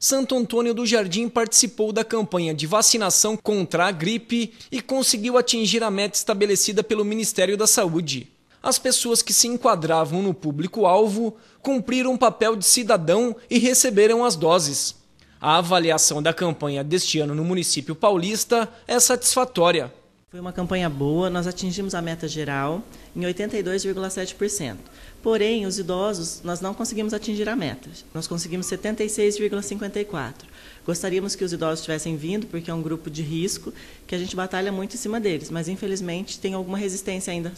Santo Antônio do Jardim participou da campanha de vacinação contra a gripe e conseguiu atingir a meta estabelecida pelo Ministério da Saúde. As pessoas que se enquadravam no público-alvo cumpriram o um papel de cidadão e receberam as doses. A avaliação da campanha deste ano no município paulista é satisfatória. Foi uma campanha boa, nós atingimos a meta geral em 82,7%. Porém, os idosos, nós não conseguimos atingir a meta. Nós conseguimos 76,54%. Gostaríamos que os idosos tivessem vindo, porque é um grupo de risco que a gente batalha muito em cima deles, mas infelizmente tem alguma resistência ainda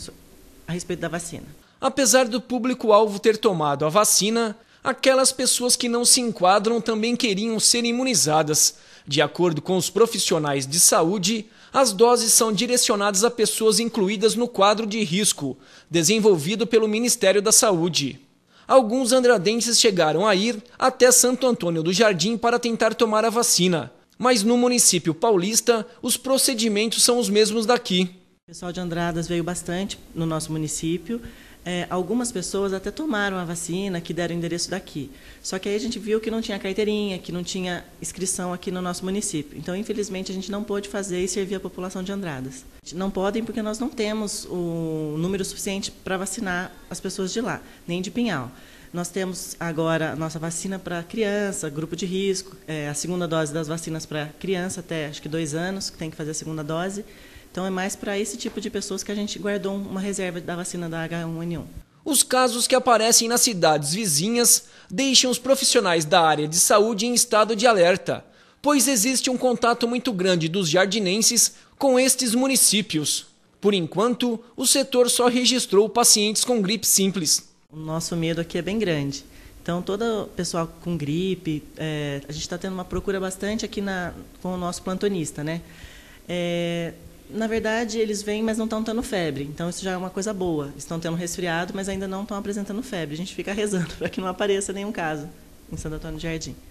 a respeito da vacina. Apesar do público-alvo ter tomado a vacina, Aquelas pessoas que não se enquadram também queriam ser imunizadas. De acordo com os profissionais de saúde, as doses são direcionadas a pessoas incluídas no quadro de risco, desenvolvido pelo Ministério da Saúde. Alguns andradenses chegaram a ir até Santo Antônio do Jardim para tentar tomar a vacina, mas no município paulista os procedimentos são os mesmos daqui. O pessoal de Andradas veio bastante no nosso município é, algumas pessoas até tomaram a vacina, que deram o endereço daqui. Só que aí a gente viu que não tinha carteirinha, que não tinha inscrição aqui no nosso município. Então, infelizmente, a gente não pôde fazer e servir a população de Andradas. Não podem porque nós não temos o número suficiente para vacinar as pessoas de lá, nem de Pinhal. Nós temos agora a nossa vacina para criança, grupo de risco, é, a segunda dose das vacinas para criança até acho que dois anos, que tem que fazer a segunda dose. Então é mais para esse tipo de pessoas que a gente guardou uma reserva da vacina da H1N1. Os casos que aparecem nas cidades vizinhas deixam os profissionais da área de saúde em estado de alerta, pois existe um contato muito grande dos jardinenses com estes municípios. Por enquanto, o setor só registrou pacientes com gripe simples. O nosso medo aqui é bem grande. Então, todo o pessoal com gripe, é, a gente está tendo uma procura bastante aqui na, com o nosso plantonista, né? É, na verdade, eles vêm, mas não estão tendo febre. Então, isso já é uma coisa boa. Estão tendo resfriado, mas ainda não estão apresentando febre. A gente fica rezando para que não apareça nenhum caso em Santo Antônio do Jardim.